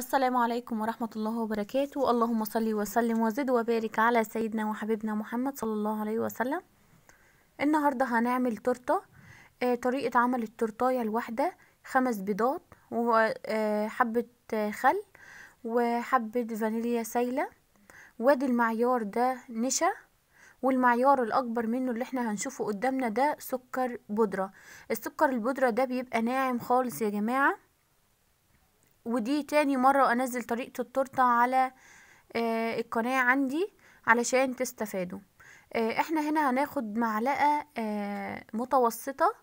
السلام عليكم ورحمة الله وبركاته اللهم صل وسلم وزد وبارك على سيدنا وحبيبنا محمد صلى الله عليه وسلم النهاردة هنعمل تورتة آه طريقة عمل التورتاية الواحدة خمس بيضات وحبة آه، آه، خل وحبة فانيليا سايلة وادي المعيار ده نشا والمعيار الاكبر منه اللي احنا هنشوفه قدامنا ده سكر بودرة السكر البودرة ده بيبقى ناعم خالص يا جماعة ودي تاني مرة انزل طريقة التورتة على آه، القناة عندي علشان تستفادوا آه، احنا هنا هناخد معلقة آه، متوسطة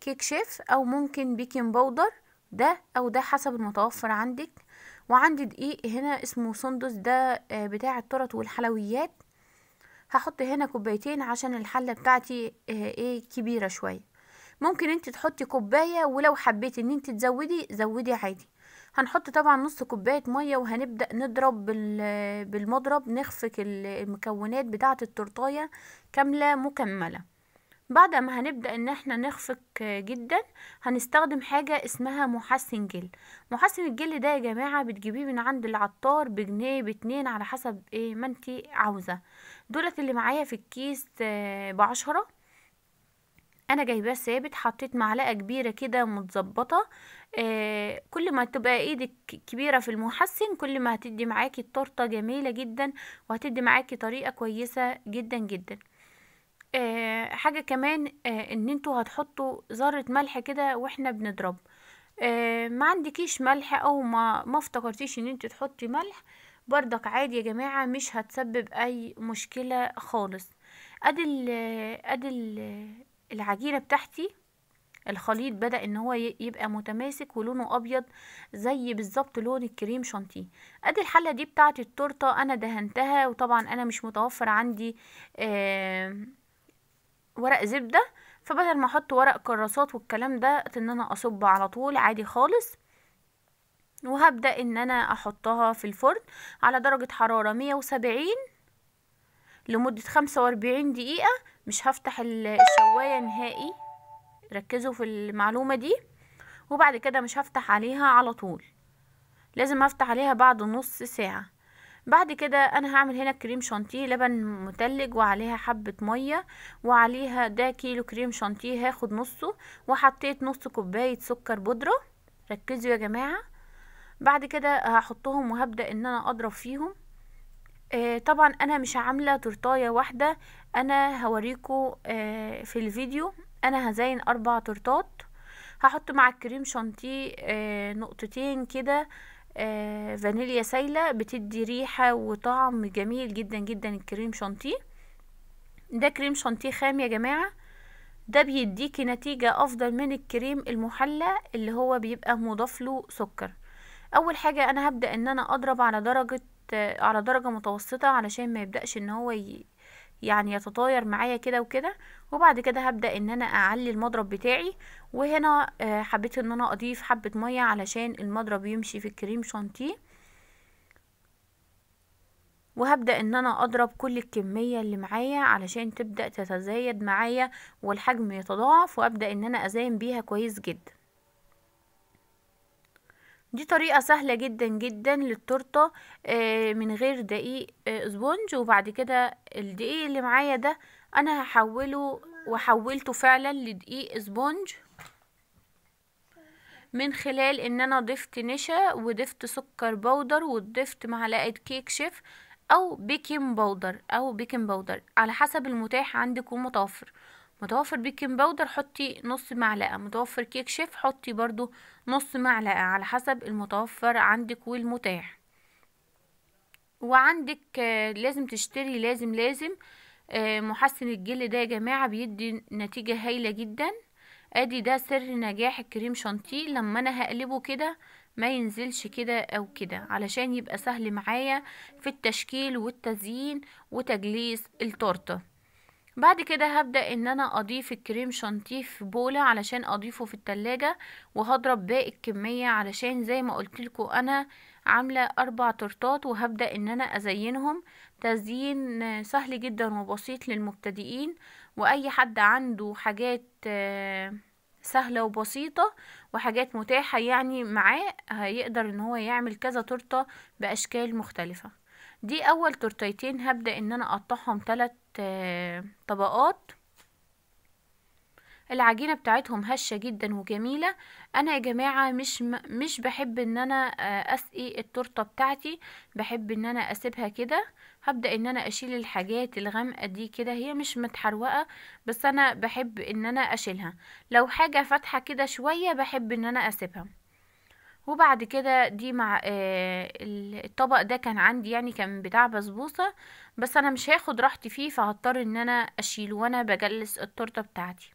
كيك شيف او ممكن بيكنج باودر ده او ده حسب المتوفر عندك وعندي دقيق هنا اسمه سندس ده بتاع الترط والحلويات هحط هنا كوبايتين عشان الحلة بتاعتي ايه كبيرة شوية ممكن انت تحطي كوبايه ولو حبيتي ان انت تزودي زودي عادي هنحط طبعا نص كوبايه ميه وهنبدا نضرب بالمضرب نخفق المكونات بتاعه التورتايه كامله مكمله بعد ما هنبدا ان احنا نخفق جدا هنستخدم حاجه اسمها محسن جل محسن الجل ده يا جماعه بتجيبيه من عند العطار بجنيه باتنين على حسب ايه ما انت عاوزه دولت اللي معايا في الكيس آه، بعشرة انا جايباه ثابت حطيت معلقه كبيره كده متظبطه آه كل ما تبقى ايدك كبيره في المحسن كل ما هتدي معاكي التورته جميله جدا وهتدي معاكي طريقه كويسه جدا جدا آه حاجه كمان آه ان انتوا هتحطوا ذره ملح كده واحنا بنضرب آه ما عندكيش ملح او ما ما افتكرتيش ان انت تحطي ملح بردك عادي يا جماعه مش هتسبب اي مشكله خالص ادي ال ادي ال العجينة بتاعتي الخليط بدأ ان هو يبقى متماسك ولونه ابيض زي بالظبط لون الكريم شانتيه ادي الحلة دي بتاعت التورتة انا دهنتها وطبعا انا مش متوفر عندي ورق زبدة فبدل ما احط ورق كراسات والكلام ده ان انا اصب على طول عادي خالص وهبدأ ان انا احطها في الفرن على درجة حرارة مية وسبعين لمدة خمسة واربعين دقيقة مش هفتح الشواية نهائي ركزوا في المعلومة دي وبعد كده مش هفتح عليها على طول لازم هفتح عليها بعد نص ساعة بعد كده انا هعمل هنا كريم شانتيه لبن متلج وعليها حبة مية وعليها ده كيلو كريم شانتيه هاخد نصه وحطيت نص كوباية سكر بودرة ركزوا يا جماعة بعد كده هحطهم وهبدأ ان انا اضرب فيهم آه، طبعا انا مش عامله تورتايه واحده انا هوريكو آه، في الفيديو انا هزين اربع تورتات هحط مع الكريم شانتيه آه، نقطتين كده فانيليا سايله بتدي ريحه وطعم جميل جدا جدا الكريم شانتيه ده كريم شانتيه خام يا جماعه ده بيديكي نتيجه افضل من الكريم المحلى اللي هو بيبقى مضاف له سكر اول حاجه انا هبدا ان انا اضرب على درجه على درجة متوسطة علشان ما يبدأش ان هو ي... يعني يتطاير معايا كده وكده وبعد كده هبدأ ان انا اعلي المضرب بتاعي وهنا آه، حبيت ان انا اضيف حبة مية علشان المضرب يمشي في الكريم شانتيه وهبدأ ان انا اضرب كل الكمية اللي معايا علشان تبدأ تتزايد معايا والحجم يتضاعف وابدأ ان انا ازين بيها كويس جدا دي طريقة سهلة جدا جدا للتورتة آه، من غير دقيق اسبونج آه، وبعد كده الدقيق اللي معايا ده انا هحوله وحولته فعلا لدقيق اسبونج من خلال ان انا ضفت نشا وضفت سكر بودر وضفت معلقة كيك شيف او بيكنج بودر او بيكنج بودر على حسب المتاح عندك ومتوفر متوفر بيكنج باودر حطي نص معلقة متوفر كيك شيف حطي برضو نص معلقة على حسب المتوفر عندك والمتاح وعندك آه، لازم تشتري لازم لازم آه، محسن الجل ده يا جماعة بيدي نتيجة هايلة جدا ادي ده سر نجاح الكريم شانتيه لما انا هقلبه كده ما ينزلش كده او كده علشان يبقى سهل معايا في التشكيل والتزيين وتجليس التورته بعد كده هبدأ ان انا اضيف الكريم شانتيه في بولة علشان اضيفه في التلاجة وهضرب باقي الكمية علشان زي ما قلتلكوا انا عاملة اربع تورتات وهبدأ ان انا ازينهم تزيين سهل جدا وبسيط للمبتدئين واي حد عنده حاجات آه، سهلة وبسيطة وحاجات متاحة يعني معاه هيقدر ان هو يعمل كذا تورتة باشكال مختلفة دي اول تورتيتين هبدأ ان انا اقطعهم تلت طبقات العجينة بتاعتهم هشة جدا وجميلة انا يا جماعة مش مش بحب ان انا آه، اسقي التورتة بتاعتي بحب ان انا اسيبها كده هبدأ ان انا اشيل الحاجات الغامقة دي كده هي مش متحروقة بس انا بحب ان انا اشيلها لو حاجة فاتحة كده شوية بحب ان انا اسيبها وبعد كده دي مع آه، الطبق ده كان عندي يعني كان بتاع بسبوسة بس انا مش هاخد راحتي فيه فهضطر ان انا اشيله وانا بجلس التورتة بتاعتي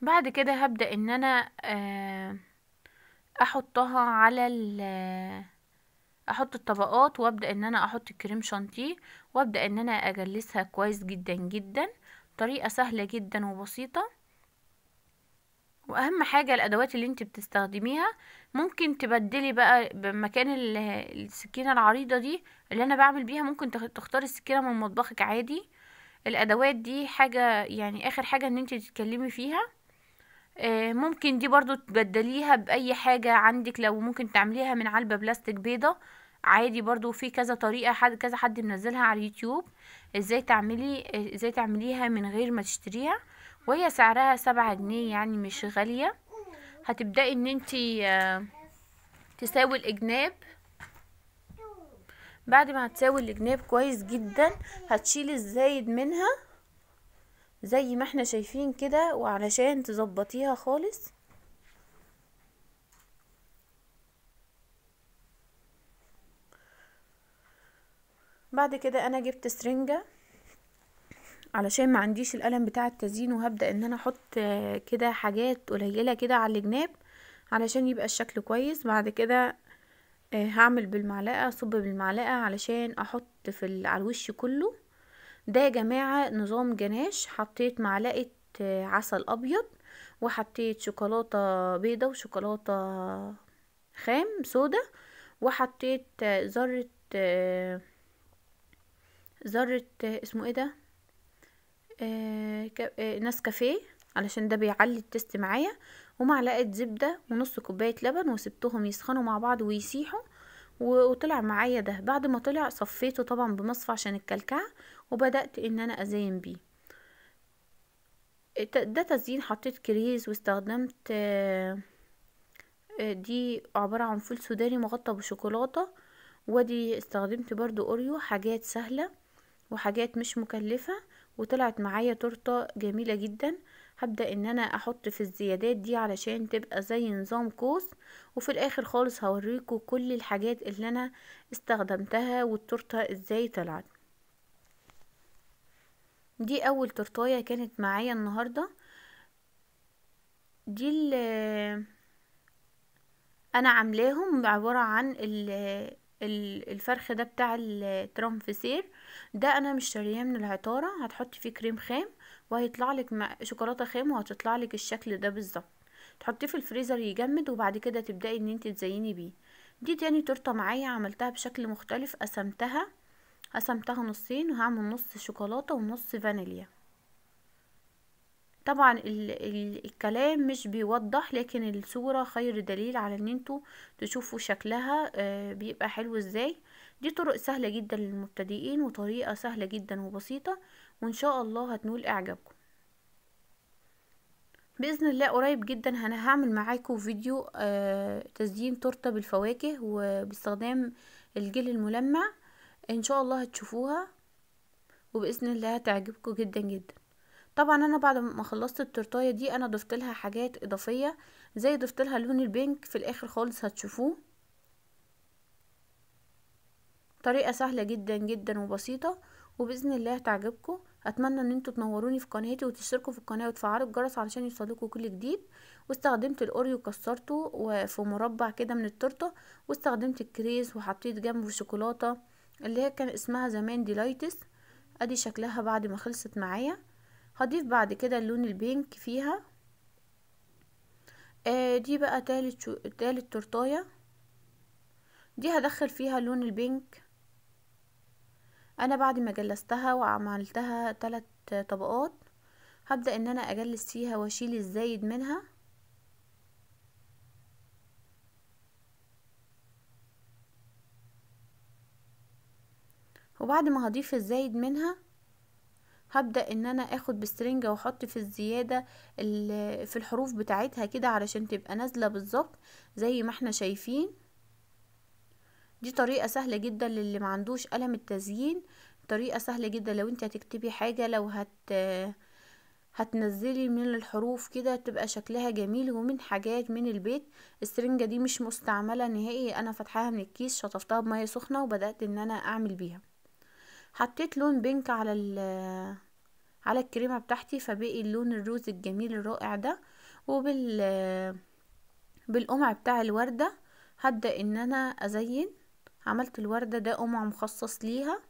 بعد كده هبدأ ان انا آه، احطها على احط الطبقات وابدا ان انا احط الكريم شانتيه وابدا ان انا اجلسها كويس جدا جدا طريقه سهله جدا وبسيطه واهم حاجه الادوات اللي انت بتستخدميها ممكن تبدلي بقى بمكان السكينه العريضه دي اللي انا بعمل بيها ممكن تختاري السكينه من مطبخك عادي الادوات دي حاجه يعني اخر حاجه ان انت تتكلمي فيها آه، ممكن دي برضو تبدليها باي حاجه عندك لو ممكن تعمليها من علبه بلاستيك بيضه عادي برضو في كذا طريقة حد كذا حد منزلها على اليوتيوب ازاي تعملي ازاي تعمليها من غير ما تشتريها وهي سعرها سبعة جنيه يعني مش غالية هتبدأي ان انتي آه، تساوي الاجناب بعد ما هتساوي الاجناب كويس جدا هتشيلي الزايد منها زي ما احنا شايفين كده وعلشان تظبطيها خالص بعد كده انا جبت سرنجة علشان ما عنديش القلم بتاع التزيين وهبدأ ان انا احط كده حاجات قليلة كده على الجناب علشان يبقى الشكل كويس بعد كده آه، هعمل بالمعلقة اصب بالمعلقة علشان احط في على الوش كله ده يا جماعة نظام جناش حطيت معلقة آه، عسل ابيض وحطيت شوكولاتة بيضة وشوكولاتة خام سودا وحطيت آه، ذرة ذرة آه، اسمه ايه ده آه، آه، ناس كافيه علشان ده بيعلي التست معايا ومعلقة زبدة ونص كوباية لبن وسبتهم يسخنوا مع بعض ويسيحوا وطلع معايا ده بعد ما طلع صفيته طبعا بمصفى عشان الكلكعة وبدأت ان انا ازين بيه ده تزيين حطيت كريز واستخدمت دي عبارة عن فول سوداني مغطى بشوكولاتة ودي استخدمت برضو اوريو حاجات سهلة وحاجات مش مكلفة وطلعت معايا تورتة جميلة جدا هبدأ ان انا احط في الزيادات دي علشان تبقى زي نظام قوس وفي الاخر خالص هوريكم كل الحاجات اللي انا استخدمتها والتورتة ازاي طلعت دي اول تورتاية كانت معايا النهاردة دي اللي انا عاملاهم عبارة عن الفرخ ده بتاع الترامفسير ده انا مش شارياه من العطارة هتحطي فيه كريم خام وهيطلع لك شوكولاتة خام وهتطلع لك الشكل ده بالظبط تحطيه في الفريزر يجمد وبعد كده تبدأي ان انت تزيني بيه دي تاني تورتة معايا عملتها بشكل مختلف قسمتها قسمتها نصين وهعمل نص شوكولاتة ونص فانيليا طبعا ال ال الكلام مش بيوضح لكن الصورة خير دليل على ان انتوا تشوفوا شكلها آه بيبقى حلو ازاي دي طرق سهلة جدا للمبتدئين وطريقة سهلة جدا وبسيطة وان شاء الله هتنول اعجابكم باذن الله قريب جدا انا هعمل معاكم فيديو آه تزيين تورته بالفواكه وباستخدام الجل الملمع ان شاء الله هتشوفوها وباذن الله هتعجبكم جدا جدا طبعا انا بعد ما خلصت التورتايه دي انا ضفت لها حاجات اضافيه زي ضفت لها لون البينك في الاخر خالص هتشوفوه طريقه سهله جدا جدا وبسيطه وباذن الله تعجبكم اتمنى ان انتوا تنوروني في قناتي وتشتركوا في القناه وتفعلوا الجرس علشان يوصلكوا كل جديد واستخدمت الاوريو كسرته وفي مربع كده من التورته واستخدمت الكريز وحطيت جنبه شوكولاته اللي هي كان اسمها زمان ديلايتس ادي شكلها بعد ما خلصت معايا هضيف بعد كده اللون البينك فيها آه دي بقى تالت شو... تالت تورتايه دي هدخل فيها لون البينك انا بعد ما جلستها وعملتها تلات طبقات هبدأ ان انا اجلس فيها واشيل الزايد منها وبعد ما هضيف الزايد منها هبدأ ان انا اخد بسترنجة واحط في الزيادة في الحروف بتاعتها كده علشان تبقى نازلة بالظبط زي ما احنا شايفين دي طريقة سهلة جدا للي معندوش قلم التزيين طريقة سهلة جدا لو انت هتكتبي حاجة لو هت هتنزلي من الحروف كده تبقى شكلها جميل ومن حاجات من البيت السرنجة دي مش مستعملة نهائي انا فتحاها من الكيس شطفتها بمية سخنة وبدأت ان انا اعمل بيها حطيت لون بينك على على الكريمة بتاعتي فبقي اللون الروز الجميل الرائع ده وبال بالقمع بتاع الوردة هبدأ ان انا ازين عملت الوردة ده قمع مخصص ليها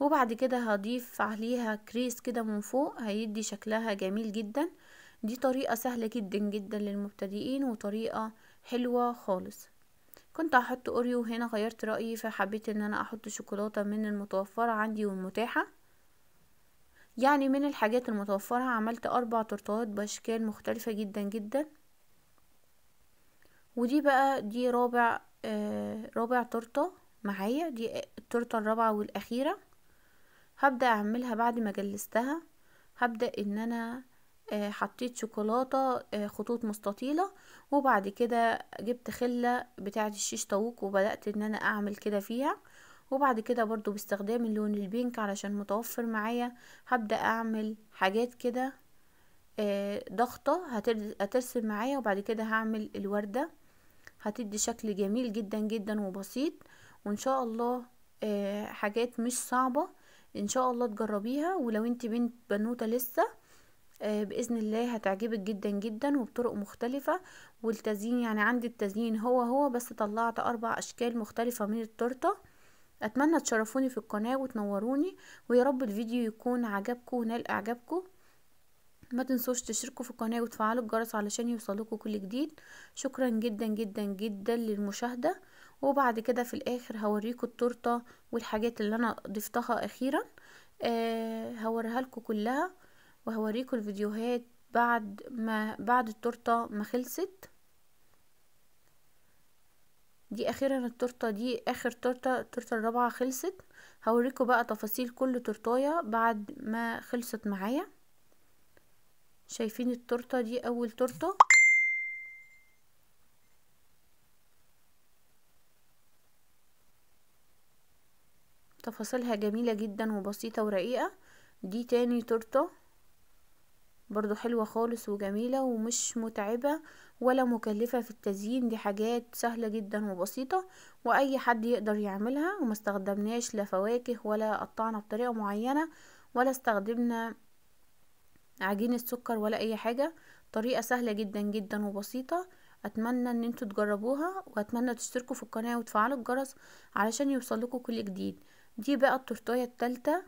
وبعد كده هضيف عليها كريس كده من فوق هيدي شكلها جميل جدا دي طريقة سهلة جدا جدا للمبتدئين وطريقة حلوة خالص كنت هحط اوريو هنا غيرت رايي فحبيت ان انا احط شوكولاته من المتوفره عندي والمتاحه يعني من الحاجات المتوفره عملت اربع تورتات باشكال مختلفه جدا جدا ودي بقى دي رابع آه رابع تورته معايا دي التورته الرابعه والاخيره هبدا اعملها بعد ما جلستها هبدا ان انا آه، حطيت شوكولاتة آه، خطوط مستطيلة وبعد كده جبت خلة بتاعة الشيش طاووق وبدأت ان انا اعمل كده فيها وبعد كده برضو باستخدام اللون البينك علشان متوفر معايا هبدأ اعمل حاجات كده آه، ضغطة هترسم معايا وبعد كده هعمل الوردة هتدي شكل جميل جدا جدا وبسيط وان شاء الله حاجات مش صعبة ان شاء الله تجربيها ولو انت بنت بنوتة لسه آه، باذن الله هتعجبك جدا جدا وبطرق مختلفه والتزيين يعني عندي التزيين هو هو بس طلعت اربع اشكال مختلفه من التورته اتمنى تشرفوني في القناه وتنوروني ويا رب الفيديو يكون عجبكم ونال اعجابكم ما تنسوش تشتركوا في القناه وتفعلوا الجرس علشان يوصلكوا كل جديد شكرا جدا جدا جدا للمشاهده وبعد كده في الاخر هوريكم التورته والحاجات اللي انا ضفتها اخيرا أه هوريها لكم كلها وهوريكم الفيديوهات بعد ما بعد التورته ما خلصت دي اخيرا التورته دي اخر تورته التورته الرابعه خلصت هوريكم بقى تفاصيل كل تورتايه بعد ما خلصت معايا شايفين التورته دي اول تورته تفاصيلها جميله جدا وبسيطه ورقيقه دي تاني تورته برضو حلوة خالص وجميلة ومش متعبة ولا مكلفة في التزيين دي حاجات سهلة جدا وبسيطة واي حد يقدر يعملها وما استخدمناش لا فواكه ولا قطعنا بطريقة معينة ولا استخدمنا عجينة سكر ولا اي حاجة طريقة سهلة جدا جدا وبسيطة اتمنى ان انتوا تجربوها واتمنى تشتركوا في القناة وتفعلوا الجرس علشان يوصلكوا كل جديد دي بقى التورتايه الثالثة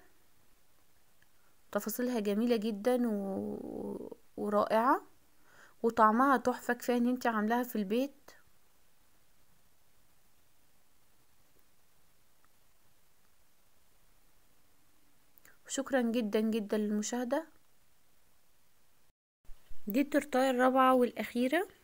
تفاصيلها جميلة جدا و... ورائعة وطعمها تحفة كفاية ان انت عاملاها في البيت شكرا جدا جدا للمشاهدة دي الترتاية الرابعة والأخيرة